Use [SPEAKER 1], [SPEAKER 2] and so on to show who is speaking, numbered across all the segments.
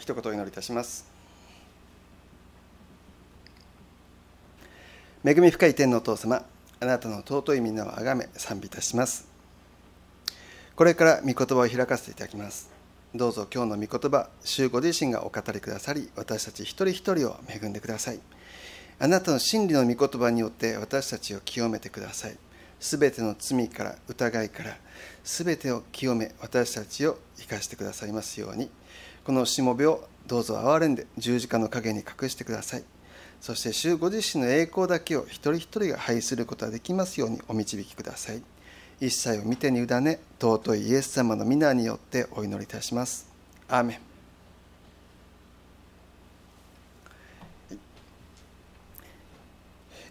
[SPEAKER 1] 一言お祈りいたします恵み深い天のお父様あなたの尊い皆をあがめ賛美いたしますこれから御言葉を開かせていただきますどうぞ今日の御言葉主ご自身がお語りくださり私たち一人一人を恵んでくださいあなたの真理の御言葉によって私たちを清めてくださいすべての罪から疑いからすべてを清め私たちを生かしてくださいますようにこのしもべをどうぞ憐れんで十字架の陰に隠してくださいそして主ご自身の栄光だけを一人一人が拝することができますようにお導きください一切を見てに委ね尊いイエス様の皆によってお祈りいたしますアーメン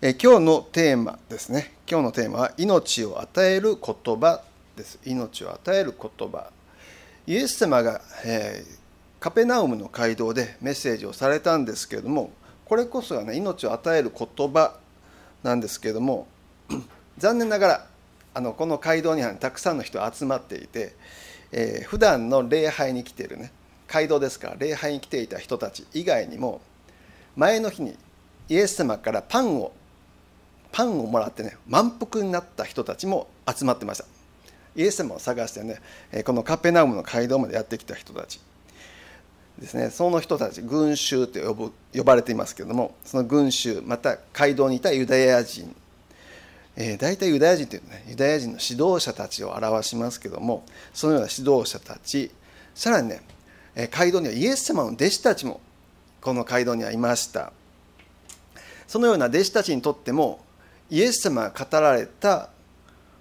[SPEAKER 1] え今日のテーマですね今日のテーマは「命を与える言葉」です命を与える言葉イエス様が、えー、カペナウムの街道でメッセージをされたんですけれどもこれこそがね命を与える言葉なんですけれども 残念ながらあのこの街道には、たくさんの人集まっていて、えー、普段の礼拝に来ているね街道ですから礼拝に来ていた人たち以外にも前の日にイエス様からパンをパンをもらってね満腹になった人たちも集まってましたイエス様を探してねこのカペナウムの街道までやってきた人たちですねその人たち群衆と呼ぶ呼ばれていますけれどもその群衆また街道にいたユダヤ人、えー、大体ユダヤ人というのは、ね、ユダヤ人の指導者たちを表しますけどもそのような指導者たちさらにね街道にはイエス様の弟子たちもこの街道にはいましたそのような弟子たちにとってもイエス様が語られた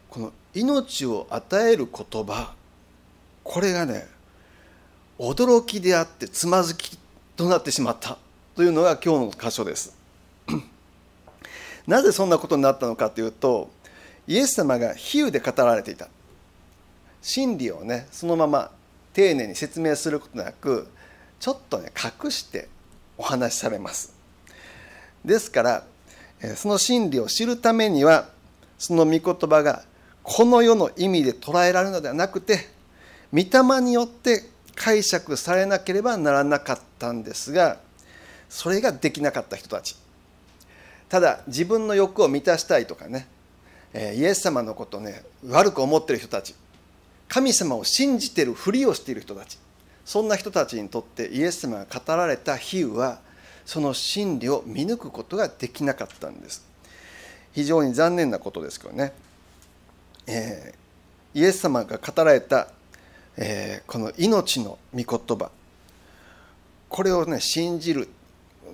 [SPEAKER 1] この命を与える言葉これがね驚きであってつまずきとなってしまったというのが今日の箇所です なぜそんなことになったのかというとイエス様が比喩で語られていた真理をねそのまま丁寧に説明することなくちょっとね隠してお話しされますですからその真理を知るためにはその御言葉がこの世の意味で捉えられるのではなくて御霊によって解釈されなければならなかったんですがそれができなかった人たちただ自分の欲を満たしたいとかねイエス様のことをね悪く思ってる人たち神様を信じてるふりをしている人たちそんな人たちにとってイエス様が語られた比喩はその真理を見抜くことができなかったんです非常に残念なことですけどね、えー、イエス様が語られたえー、この命の御言葉これをね信じる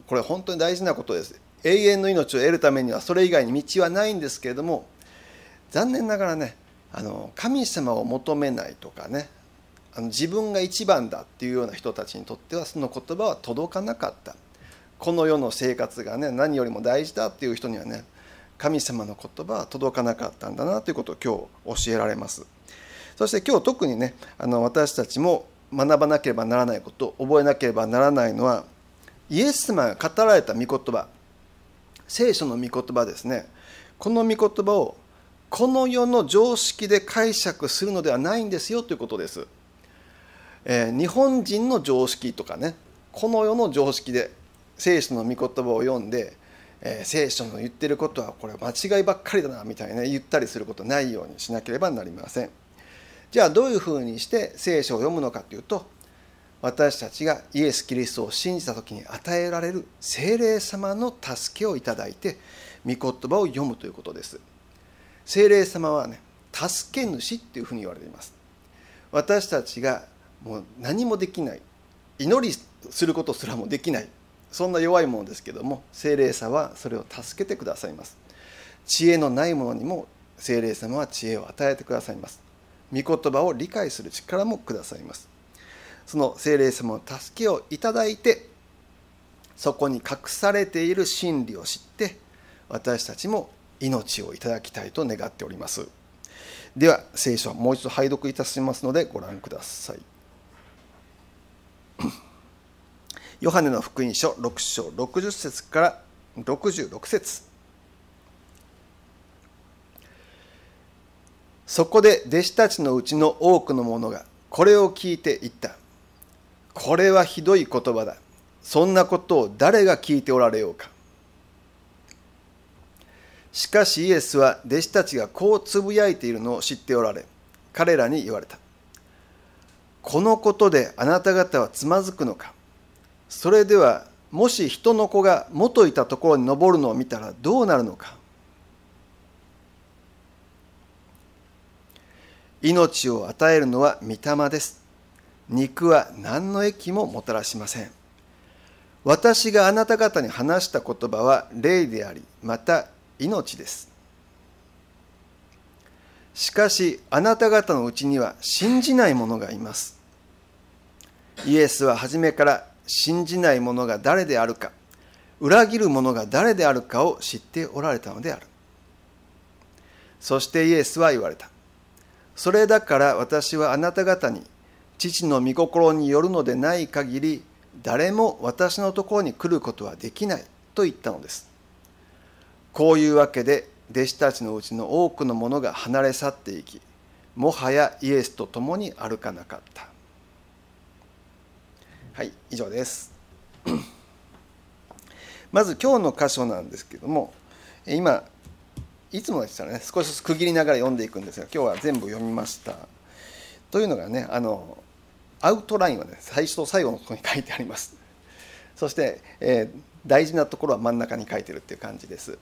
[SPEAKER 1] これ本当に大事なことです永遠の命を得るためにはそれ以外に道はないんですけれども残念ながらねあの神様を求めないとかねあの自分が一番だっていうような人たちにとってはその言葉は届かなかったこの世の生活がね何よりも大事だっていう人にはね神様の言葉は届かなかったんだなということを今日教えられます。そして今日特にねあの私たちも学ばなければならないこと覚えなければならないのはイエス様が語られた御言葉聖書の御言葉ですねこの御言葉をこの世の常識で解釈するのではないんですよということです。えー、日本人の常識とかねこの世の常識で聖書の御言葉を読んで、えー、聖書の言ってることはこれ間違いばっかりだなみたいな、ね、言ったりすることないようにしなければなりません。じゃあどういうふうにして聖書を読むのかというと私たちがイエス・キリストを信じた時に与えられる精霊様の助けをいただいて御言葉を読むということです精霊様はね助け主っていうふうに言われています私たちがもう何もできない祈りすることすらもできないそんな弱いものですけども精霊さはそれを助けてくださいます知恵のないものにも精霊様は知恵を与えてくださいます御言葉を理解する力もくださいますその精霊様の助けをいただいてそこに隠されている真理を知って私たちも命をいただきたいと願っておりますでは聖書はもう一度拝読いたしますのでご覧くださいヨハネの福音書6章60節から66節そこで弟子たちのうちの多くの者がこれを聞いて言った。これはひどい言葉だ。そんなことを誰が聞いておられようか。しかしイエスは弟子たちがこうつぶやいているのを知っておられ、彼らに言われた。このことであなた方はつまずくのか。それではもし人の子が元いたところに登るのを見たらどうなるのか。命を与えるのは御霊です。肉は何の益ももたらしません。私があなた方に話した言葉は霊であり、また命です。しかしあなた方のうちには信じない者がいます。イエスは初めから信じない者が誰であるか、裏切る者が誰であるかを知っておられたのである。そしてイエスは言われた。それだから私はあなた方に父の御心によるのでない限り誰も私のところに来ることはできないと言ったのですこういうわけで弟子たちのうちの多くの者が離れ去っていきもはやイエスと共に歩かなかったはい以上です まず今日の箇所なんですけども今いつもでしたらね少しずつ区切りながら読んでいくんですが今日は全部読みました。というのがねあのアウトラインはね最初と最後のところに書いてあります。そして、えー、大事なところは真ん中に書いてるっていう感じです。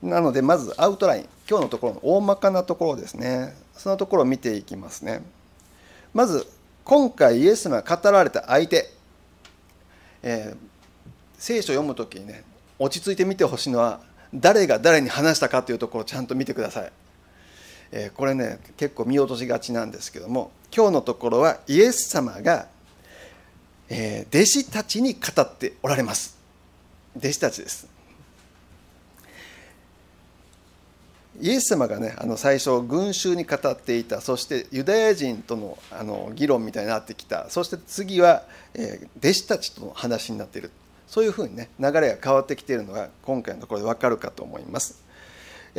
[SPEAKER 1] なのでまずアウトライン今日のところの大まかなところですねそのところを見ていきますね。まず今回イエスが語られた相手、えー、聖書を読む時にね落ち着いて見てほしいのは誰が誰に話したかというところをちゃんと見てください、えー、これね結構見落としがちなんですけども今日のところはイエス様が、えー、弟子たちに語っておられます弟子たちですイエス様がねあの最初群衆に語っていたそしてユダヤ人とのあの議論みたいになってきたそして次は、えー、弟子たちとの話になっているそういうふうにね流れが変わってきているのが今回のところで分かるかと思います。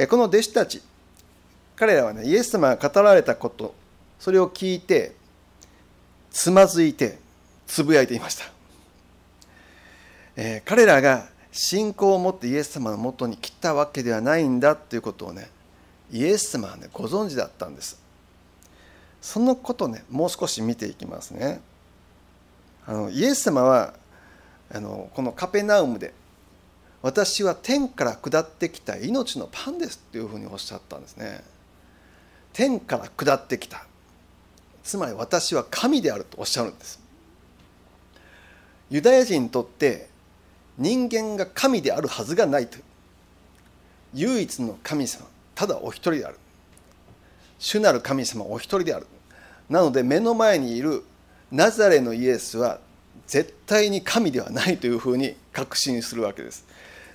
[SPEAKER 1] この弟子たち彼らはねイエス様が語られたことそれを聞いてつまずいてつぶやいていました、え彼らが信仰を持ってイエス様のもとに来たわけではないんだということをねイエス様はねご存知だったんですそのことねもう少し見ていきますねあのイエス様はあのこのカペナウムで「私は天から下ってきた命のパンです」っていうふうにおっしゃったんですね。天から下ってきたつまり私は神であるとおっしゃるんです。ユダヤ人にとって人間が神であるはずがないと唯一の神様ただお一人である主なる神様お一人であるなので目の前にいるナザレのイエスは絶対に神ではないというふうに確信するわけです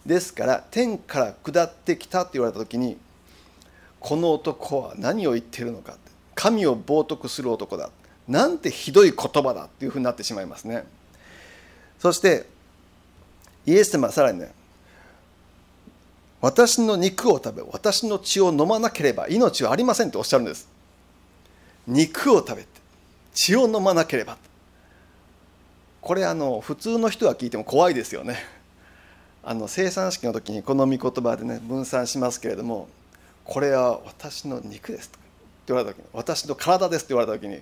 [SPEAKER 1] ですから天から下ってきたって言われた時にこの男は何を言っているのか神を冒涜する男だなんてひどい言葉だっていうふうになってしまいますねそしてイエス様はさらにね私の肉を食べ私の血を飲まなければ命はありませんとおっしゃるんです肉を食べて血を飲まなければこれあの普通の人は聞いても怖いですよね。あの生産式の時にこの御言葉でね分散しますけれども「これは私の肉です」って言われた時に「私の体です」って言われた時に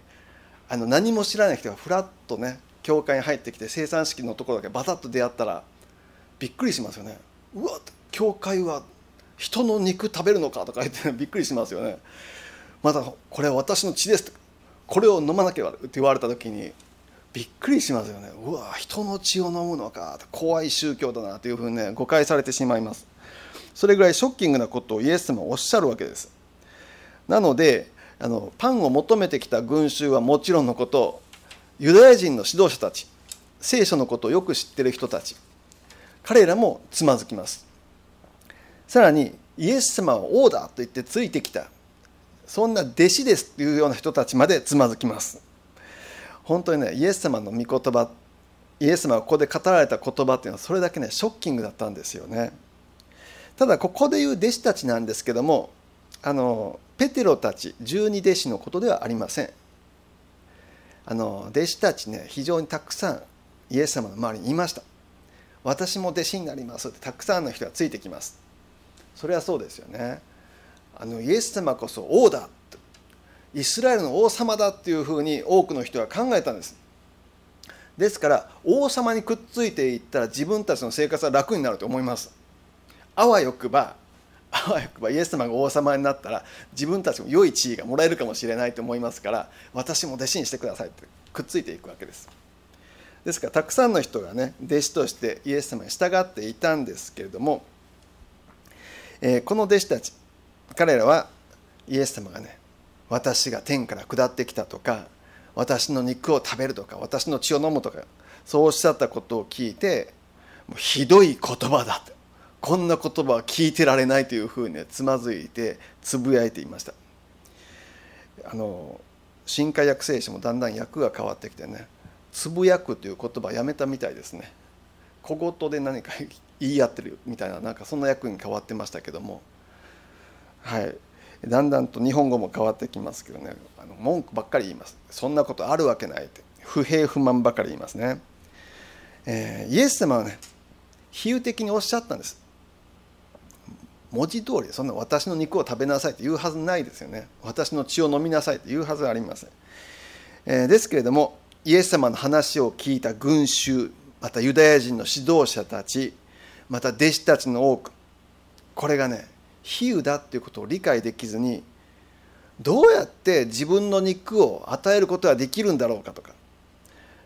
[SPEAKER 1] あの何も知らない人がふらっとね教会に入ってきて生産式のところだけバタッと出会ったらびっくりしますよね。うわ教会は人の肉食べるのかとか言って、びっくりしますよね。またこれは私の血ですこれを飲まなければって言われた時にびっくりしますよねうわ人の血を飲むのか怖い宗教だなというふうにね誤解されてしまいますそれぐらいショッキングなことをイエス様はおっしゃるわけですなのであのパンを求めてきた群衆はもちろんのことユダヤ人の指導者たち聖書のことをよく知ってる人たち彼らもつまずきますさらにイエス様は王だと言ってついてきたそんな弟子ですというような人たちまでつまずきます本当にねイエス様の御言葉イエス様がここで語られた言葉っていうのはそれだけねショッキングだったんですよねただここで言う弟子たちなんですけどもあのペテロたち十二弟子のことではありませんあの弟子たちね非常にたくさんイエス様の周りにいました私も弟子になりますってたくさんの人がついてきますそれはそうですよねあのイエス様こそ王だイスラエルの王様だっていうふうに多くの人は考えたんですですから王様にくっついていったら自分たちの生活は楽になると思いますあわよくばあわよくばイエス様が王様になったら自分たちも良い地位がもらえるかもしれないと思いますから私も弟子にしてくださいってくっついていくわけですですからたくさんの人がね弟子としてイエス様に従っていたんですけれども、えー、この弟子たち彼らはイエス様がね私が天から下ってきたとか私の肉を食べるとか私の血を飲むとかそうおっしゃったことを聞いてもうひどい言葉だとこんな言葉は聞いてられないというふうに、つまずいてつぶやいていましたあの新化訳聖書もだんだん訳が変わってきてねつぶやくという言葉やめたみたいですね小言で何か言い合ってるみたいななんかそんな役に変わってましたけどもはいだんだんと日本語も変わってきますけどねあの文句ばっかり言いますそんなことあるわけないって不平不満ばかり言いますね、えー、イエス様はね比喩的におっしゃったんです文字通りそんな私の肉を食べなさいと言うはずないですよね私の血を飲みなさいと言うはずありません、えー、ですけれどもイエス様の話を聞いた群衆またユダヤ人の指導者たちまた弟子たちの多くこれがね比喩だっていうことを理解できずにどうやって自分の肉を与えることはできるんだろうかとか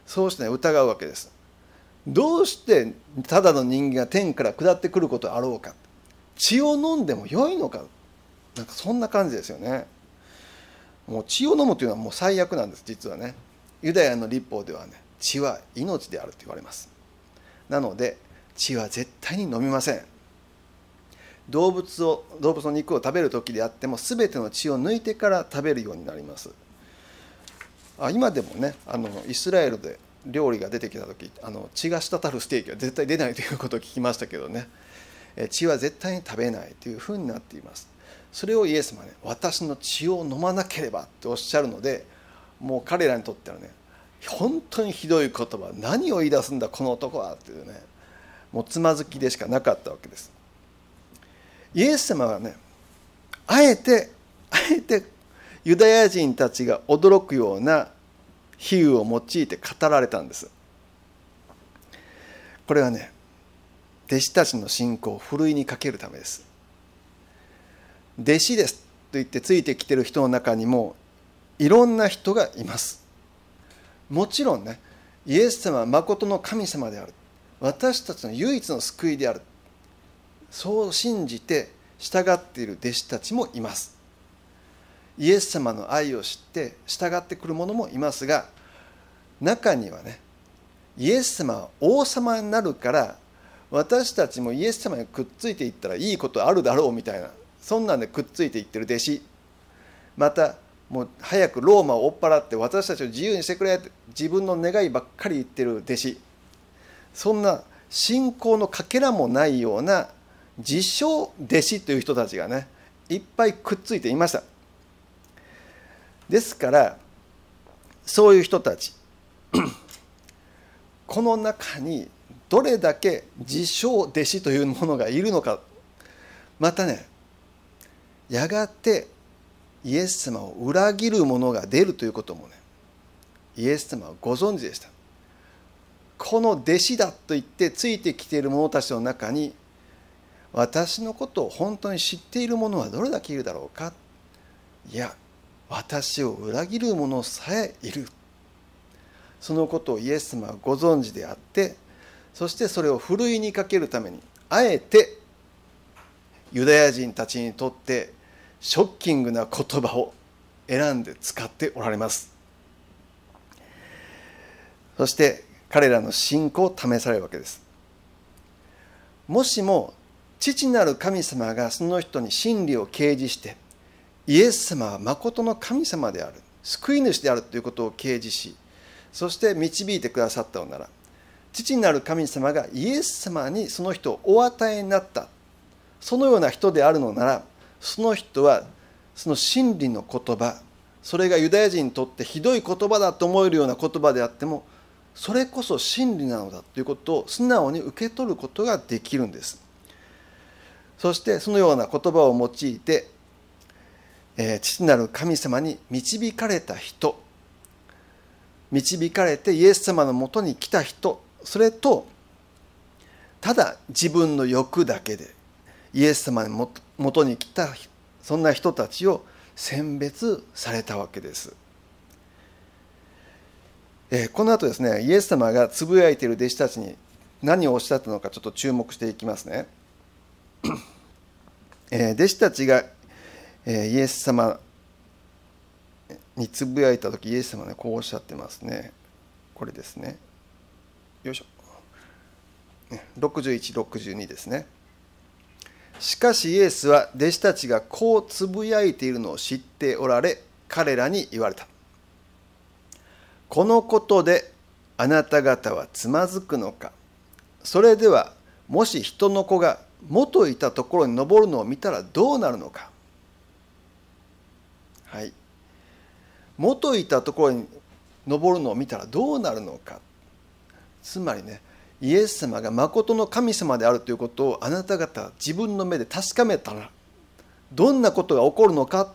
[SPEAKER 1] そうして疑うわけです。どうしてただの人間が天から下ってくることあろうか血を飲んでも良いのかなんかそんな感じですよね。もう血を飲むというのはもう最悪なんです実はね。ユダヤの立法ではね血は命であると言われます。なので血は絶対に飲みません。動物を動物の肉を食べる時であっても全ての血を抜いてから食べるようになりますあ今でもねあのイスラエルで料理が出てきた時あの血が滴るステーキは絶対出ないということを聞きましたけどね血は絶対に食べないというふうになっていますそれをイエス様ね私の血を飲まなければっておっしゃるのでもう彼らにとってはね本当にひどい言葉何を言い出すんだこの男はっていうねもうつまずきでしかなかったわけですイエス様はねあえてあえてユダヤ人たちが驚くような比喩を用いて語られたんですこれはね弟子たちの信仰をふるいにかけるためです弟子ですと言ってついてきてる人の中にもいろんな人がいますもちろんねイエス様はまことの神様である私たちの唯一の救いであるそう信じて従っている弟子たちもいますイエス様の愛を知って従ってくる者もいますが中にはねイエス様は王様になるから私たちもイエス様にくっついていったらいいことあるだろうみたいなそんなんでくっついていってる弟子またもう早くローマを追っ払って私たちを自由にしてくれって自分の願いばっかり言ってる弟子そんな信仰のかけらもないような自称弟子という人たちがねいっぱいくっついていましたですからそういう人たち この中にどれだけ自称弟子というものがいるのかまたねやがてイエス様を裏切る者が出るということもねイエス様はご存知でしたこの弟子だと言ってついてきている者たちの中に私のことを本当に知っている者はどれだけいるだろうかいや私を裏切る者さえいるそのことをイエス様はご存知であってそしてそれをふるいにかけるためにあえてユダヤ人たちにとってショッキングな言葉を選んで使っておられますそして彼らの信仰を試されるわけですもしも父なる神様がその人に真理を掲示してイエス様は誠の神様である救い主であるということを掲示しそして導いてくださったのなら父なる神様がイエス様にその人をお与えになったそのような人であるのならその人はその真理の言葉それがユダヤ人にとってひどい言葉だと思えるような言葉であってもそれこそ真理なのだということを素直に受け取ることができるんです。そしてそのような言葉を用いて、えー、父なる神様に導かれた人導かれてイエス様のもとに来た人それとただ自分の欲だけでイエス様のもとに来たそんな人たちを選別されたわけです。えー、この後ですねイエス様がつぶやいている弟子たちに何をおっしゃったのかちょっと注目していきますね。えー、弟子たちが、えー、イエス様につぶやいた時イエス様はねこうおっしゃってますねこれですねよいしょ6162ですねしかしイエスは弟子たちがこうつぶやいているのを知っておられ彼らに言われたこのことであなた方はつまずくのかそれではもし人の子が元いたところに登るのを見たらどうなるのかはい元いたところに登るのを見たらどうなるのかつまりねイエス様が誠の神様であるということをあなた方自分の目で確かめたらどんなことが起こるのか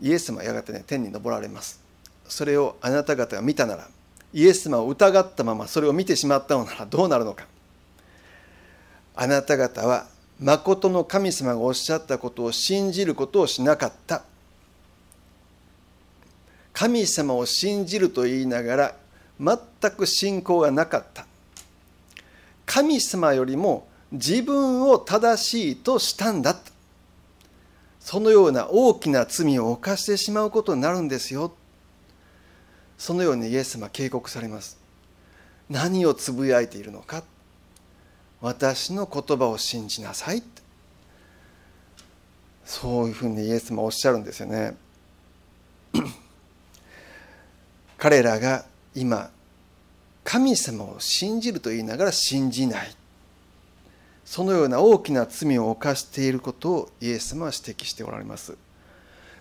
[SPEAKER 1] イエス様やがてね天に昇られますそれをあなた方が見たならイエス様を疑ったままそれを見てしまったのならどうなるのかあなた方は誠の神様がおっしゃったことを信じることをしなかった神様を信じると言いながら全く信仰がなかった神様よりも自分を正しいとしたんだそのような大きな罪を犯してしまうことになるんですよそのようにイエス様警告されます何をつぶやいているのか私の言葉を信じなさいそういうふうにイエス様おっしゃるんですよね。彼らが今神様を信じると言いながら信じないそのような大きな罪を犯していることをイエス様は指摘しておられます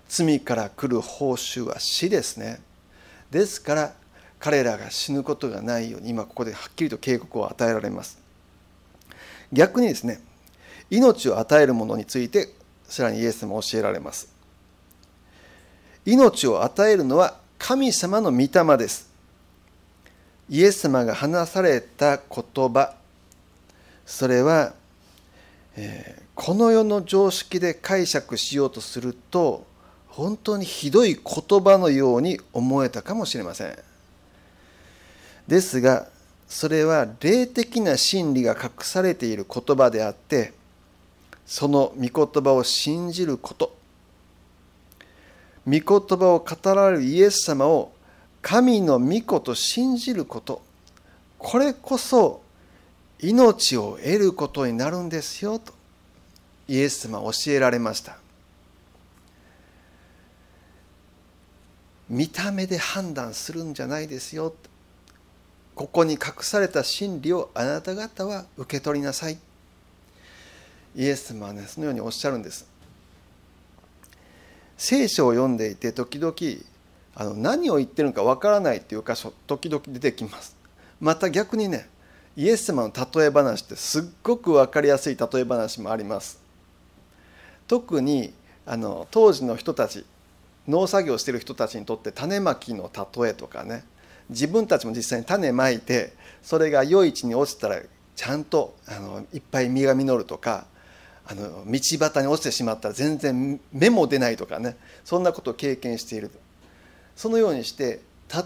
[SPEAKER 1] 罪から来る報酬は死ですねですから彼らが死ぬことがないように今ここではっきりと警告を与えられます逆にですね命を与えるものについてさらにイエスも教えられます命を与えるのは神様の御霊ですイエス様が話された言葉それは、えー、この世の常識で解釈しようとすると本当にひどい言葉のように思えたかもしれませんですがそれは霊的な真理が隠されている言葉であってその御言葉を信じること御言葉を語られるイエス様を神の御子と信じることこれこそ命を得ることになるんですよとイエス様は教えられました見た目で判断するんじゃないですよとここに隠された真理をあなた方は受け取りなさいイエス様はねそのようにおっしゃるんです聖書を読んでいて時々あの何を言ってるのかわからないっていう箇所時々出てきますまた逆にねイエス様の例え話ってすっごく分かりやすい例え話もあります特にあの当時の人たち農作業してる人たちにとって種まきの例えとかね自分たちも実際に種まいてそれが良い位置に落ちたらちゃんとあのいっぱい実が実るとかあの道端に落ちてしまったら全然芽も出ないとかねそんなことを経験しているそのようにして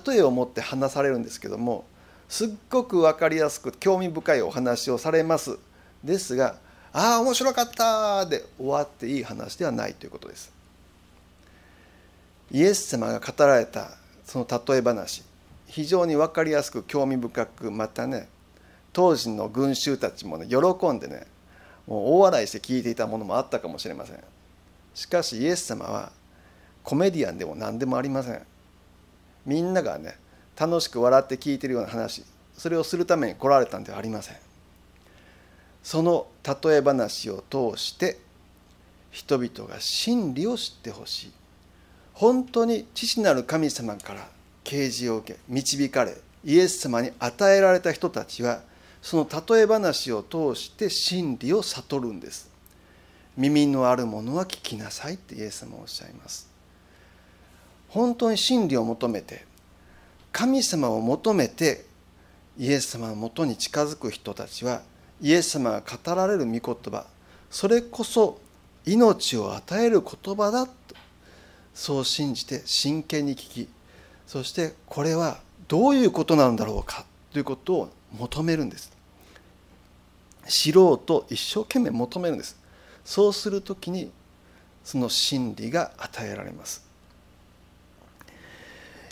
[SPEAKER 1] 例えを持って話されるんですけどもすっごく分かりやすく興味深いお話をされますですが「ああ面白かった!」で終わっていい話ではないということです。イエス様が語られたその例え話非常に分かりやすく興味深くまたね当時の群衆たちもね喜んでねもう大笑いして聞いていたものもあったかもしれませんしかしイエス様はコメディアンでも何でもありませんみんながね楽しく笑って聞いてるような話それをするために来られたんではありませんその例え話を通して人々が真理を知ってほしい本当に父なる神様から啓示を受け導かれイエス様に与えられた人たちはその例え話を通して真理を悟るんです耳のあるものは聞きなさいってイエス様はおっしゃいます本当に真理を求めて神様を求めてイエス様のもとに近づく人たちはイエス様が語られる御言葉それこそ命を与える言葉だとそう信じて真剣に聞きそしてこれはどういうことなんだろうかということを求めるんです知ろうと一生懸命求めるんですそうするときにその真理が与えられます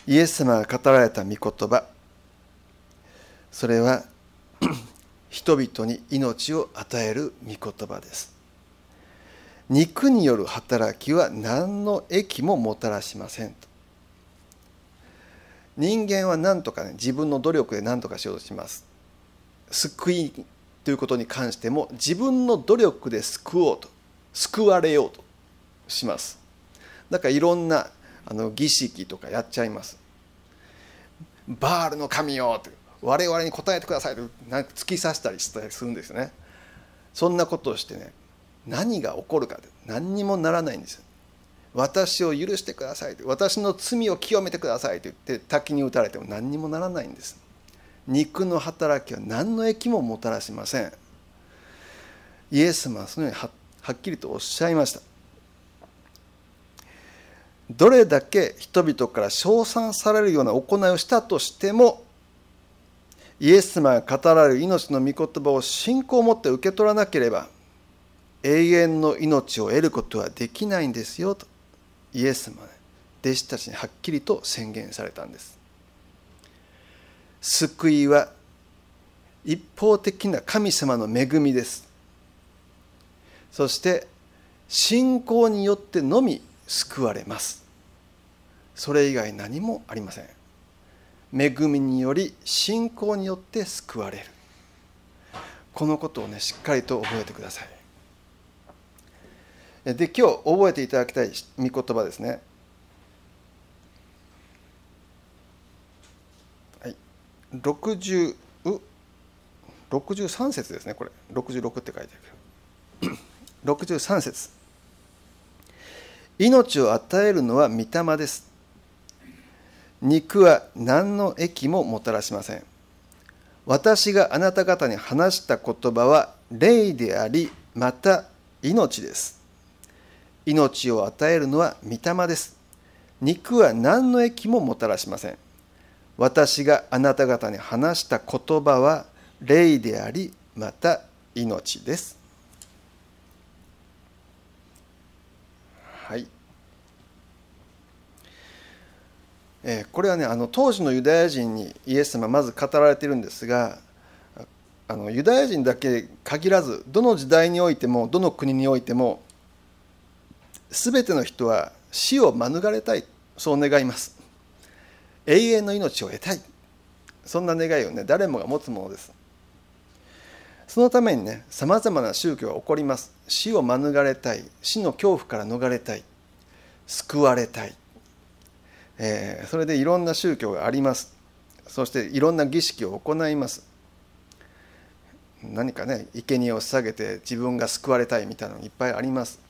[SPEAKER 1] イエス様が語られた御言葉それは 人々に命を与える御言葉です肉による働きは何の益ももたらしませんと人間は何とかね自分の努力で何とかしようとします救いということに関しても自分の努力で救おうと救われようとしますだからいろんなあの儀式とかやっちゃいますバールの神よと我々に答えてくださいとなんか突き刺したりしたりするんですよねそんなことをしてね何が起こるか何にもならないんです私を許してください私の罪を清めてくださいと言って滝に打たれても何にもならないんです肉の働きは何の益ももたらしませんイエス様はそのようにはっきりとおっしゃいましたどれだけ人々から称賛されるような行いをしたとしてもイエス様が語られる命の御言葉を信仰を持って受け取らなければ永遠の命を得ることはできないんですよとイエス様弟子たちにはっきりと宣言されたんです救いは一方的な神様の恵みですそして信仰によってのみ救われますそれ以外何もありません恵みにより信仰によって救われるこのことをねしっかりと覚えてくださいで今日覚えていただきたい御言葉ですね。はい、60う63節ですねこれ66って書いてあるけど63節命を与えるのは御霊です肉は何の益ももたらしません私があなた方に話した言葉は霊でありまた命です命を与えるのは御霊です。肉は何の益ももたらしません。私があなた方に話した言葉は霊であり、また命です。はい。えー、これはねあの当時のユダヤ人にイエス様まず語られてるんですがあのユダヤ人だけ限らずどの時代においてもどの国においてもすべての人は死を免れたいそう願います永遠の命を得たいそんな願いをね誰もが持つものですそのためにねさまざまな宗教が起こります死を免れたい死の恐怖から逃れたい救われたい、えー、それでいろんな宗教がありますそしていろんな儀式を行います何かね生贄を捧げて自分が救われたいみたいなのいっぱいあります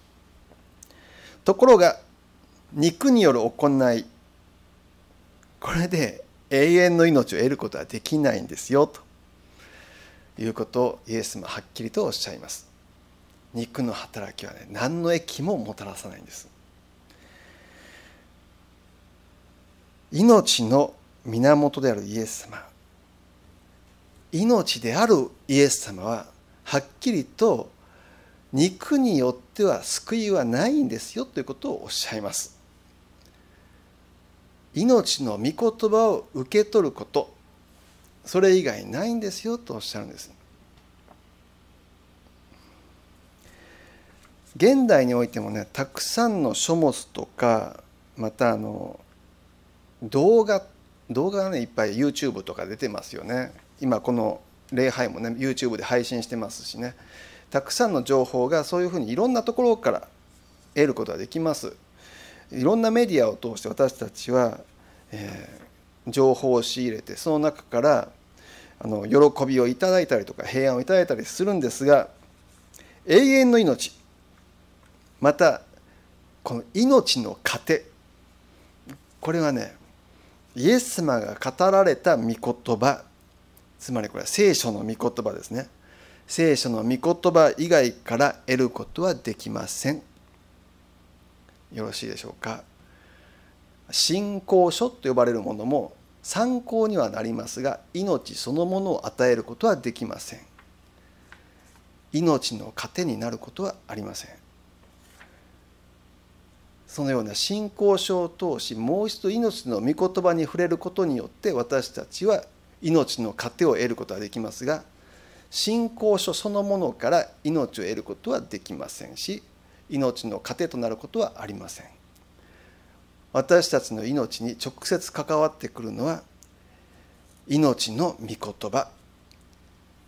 [SPEAKER 1] ところが肉による行いこれで永遠の命を得ることはできないんですよということをイエスもはっきりとおっしゃいます肉の働きはね何の益ももたらさないんです命の源であるイエス様命であるイエス様ははっきりと肉によっては救いはないんですよということをおっしゃいます。命の御言葉を受け取ることそれ以外ないんですよとおっしゃるんです。現代においてもねたくさんの書物とかまたあの動画動画がねいっぱい YouTube とか出てますよね今この礼拝もね YouTube で配信してますしねたくさんの情報がそういうふうにいろんなところから得ることができます。いろんなメディアを通して私たちは、えー、情報を仕入れてその中からあの喜びをいただいたりとか平安をいただいたりするんですが永遠の命またこの命の糧これはねイエス様が語られた御言葉つまりこれは聖書の御言葉ですね聖書の御言葉以外から得ることはできません。よろしいでしょうか。信仰書と呼ばれるものも参考にはなりますが命そのものを与えることはできません。命の糧になることはありません。そのような信仰書を通しもう一度命の御言葉に触れることによって私たちは命の糧を得ることはできますが信仰書そのものから命を得ることはできませんし命の糧となることはありません私たちの命に直接関わってくるのは命の御言葉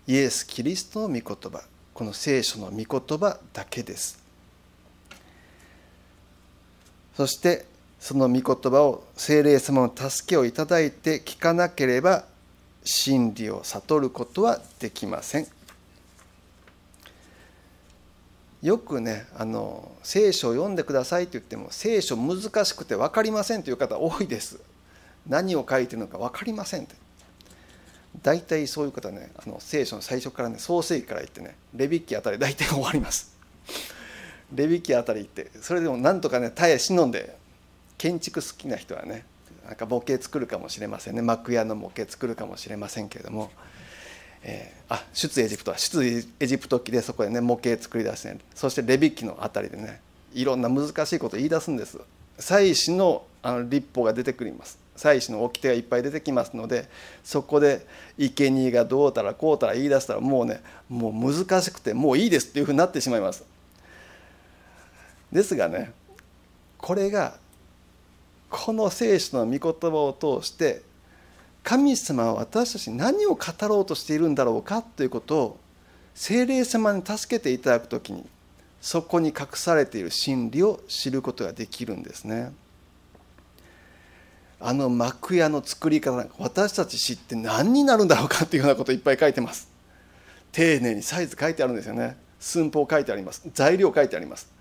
[SPEAKER 1] イエス・キリストの御言葉この聖書の御言葉だけですそしてその御言葉を精霊様の助けをいただいて聞かなければ真理を悟ることはできません。よくねあの聖書を読んでくださいって言っても聖書難しくて分かりませんという方多いです何を書いてるのか分かりませんって大体そういう方ねあの聖書の最初からね創世記から言ってねレビ記あたり大体終わりますレビ記あたり行ってそれでもなんとかね耐え忍んで建築好きな人はねなんか模型作るかもしれませんね幕屋の模型作るかもしれませんけれども、えー、あ出エジプトは出エジプト記でそこでね模型作り出して、ね、そしてレビ記のあたりでねいろんな難しいこと言い出すんです祭祀のあの立法が出てくります祭祀の掟がいっぱい出てきますのでそこで生贄がどうたらこうたら言い出したらもうねもう難しくてもういいですっていうふうになってしまいますですがねこれがこの聖書の御言葉を通して神様は私たちに何を語ろうとしているんだろうかということを精霊様に助けていただく時にそこに隠されている真理を知ることができるんですね。あの幕屋の作り方私たち知って何になるんだろうかっていうようなこといっぱい書いてます。丁寧にサイズ書いてあるんですよね寸法書いてあります材料書いてあります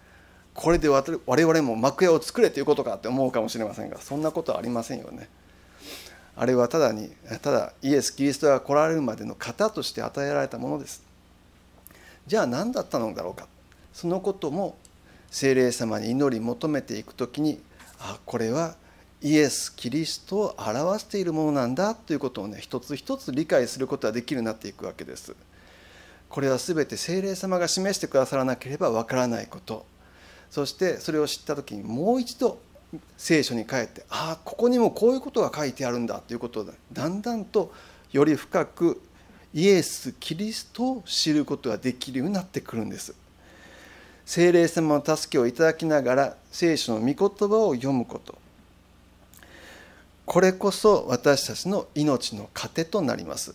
[SPEAKER 1] これで我々も幕屋を作れということかって思うかもしれませんがそんなことはありませんよね。あれはただにただイエス・キリストが来られるまでの型として与えられたものです。じゃあ何だったのだろうかそのことも精霊様に祈り求めていく時にあこれはイエス・キリストを表しているものなんだということをね一つ一つ理解することができるようになっていくわけです。これは全て精霊様が示してくださらなければわからないことそしてそれを知った時にもう一度聖書に帰ってああここにもこういうことが書いてあるんだということでだんだんとより深くイエス・キリストを知ることができるようになってくるんです。聖霊様の助けをいただきながら聖書の御言葉を読むことこれこそ私たちの命の糧となります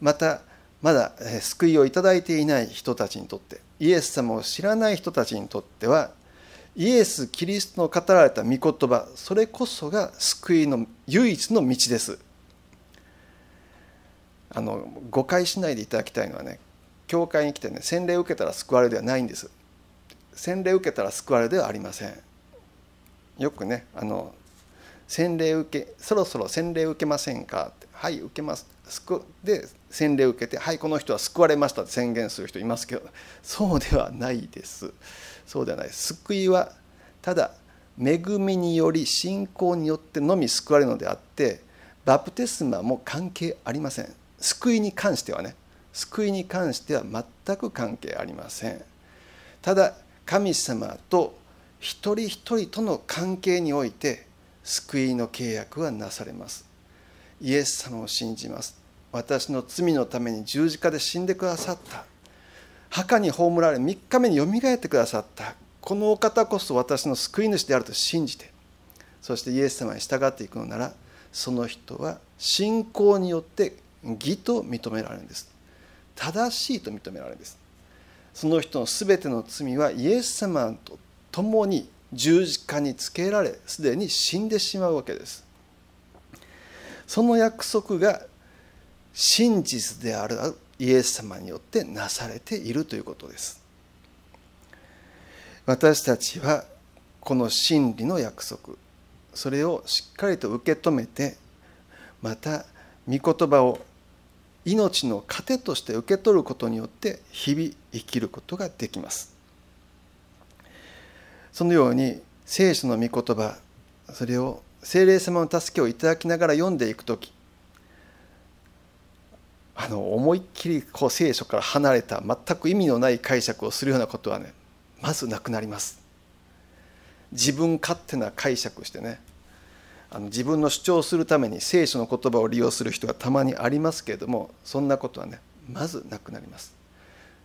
[SPEAKER 1] またまだ救いをいただいていない人たちにとってイエス様を知らない人たちにとってはイエス・キリストの語られた御言葉それこそが救いの唯一の道ですあの誤解しないでいただきたいのはね教会に来てね洗礼を受けたら救われではないんです洗礼を受けたら救われではありませんよくねあの洗礼受けそろそろ洗礼受けませんかってはい受けますで洗礼受けてはいこの人は救われましたって宣言する人いますけどそうではないです。そうではない救いはただ恵みにより信仰によってのみ救われるのであってバプテスマも関係ありません救いに関してはね救いに関しては全く関係ありませんただ神様と一人一人との関係において救いの契約はなされますイエス様を信じます私の罪のために十字架で死んでくださった墓に葬られ3日目によみがえってくださったこのお方こそ私の救い主であると信じてそしてイエス様に従っていくのならその人は信仰によって義と認められるんです正しいと認められるんですその人の全ての罪はイエス様と共に十字架につけられすでに死んでしまうわけですその約束が真実であるイエス様によってなされているということです私たちはこの真理の約束それをしっかりと受け止めてまた御言葉を命の糧として受け取ることによって日々生きることができますそのように聖書の御言葉それを聖霊様の助けをいただきながら読んでいく時あの思いっきりこう聖書から離れた全く意味のない解釈をするようなことはねまずなくなります自分勝手な解釈してねあの自分の主張するために聖書の言葉を利用する人がたまにありますけれどもそんなことはねまずなくなります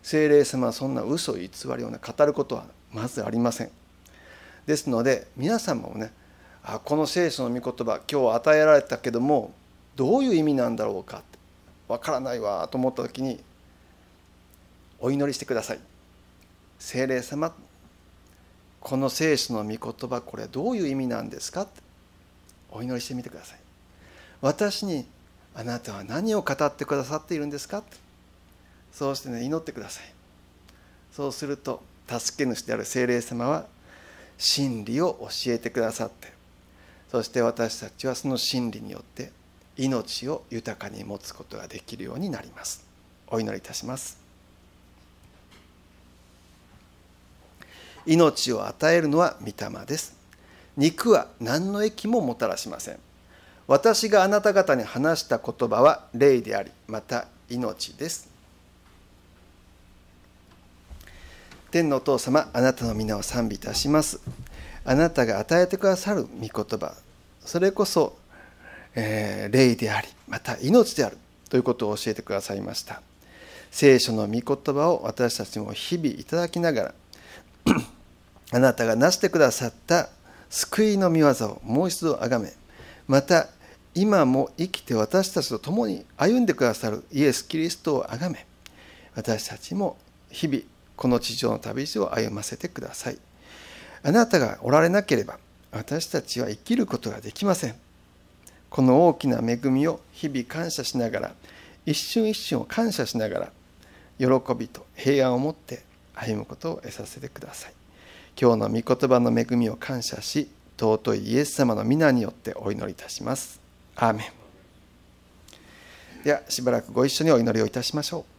[SPEAKER 1] 精霊様はそんな嘘偽りをね語ることはまずありませんですので皆様もねあこの聖書の御言葉今日与えられたけどもどういう意味なんだろうかってわからないわと思った時にお祈りしてください聖霊様この聖書の御言葉これどういう意味なんですかお祈りしてみてください私にあなたは何を語ってくださっているんですかそうしてね祈ってくださいそうすると助け主である聖霊様は真理を教えてくださってそして私たちはその真理によって命を豊かに持つことができるようになりますお祈りいたします命を与えるのは御霊です肉は何の益ももたらしません私があなた方に話した言葉は霊でありまた命です天のお父様あなたの皆を賛美いたしますあなたが与えてくださる御言葉それこそえ霊でありまた命であるということを教えてくださいました聖書の御言葉を私たちも日々いただきながら あなたがなしてくださった救いの御業をもう一度あがめまた今も生きて私たちと共に歩んでくださるイエス・キリストをあがめ私たちも日々この地上の旅路を歩ませてくださいあなたがおられなければ私たちは生きることができませんこの大きな恵みを日々感謝しながら一瞬一瞬を感謝しながら喜びと平安を持って歩むことを得させてください今日の御言葉の恵みを感謝し尊いイエス様の皆によってお祈りいたしますアーメンではしばらくご一緒にお祈りをいたしましょう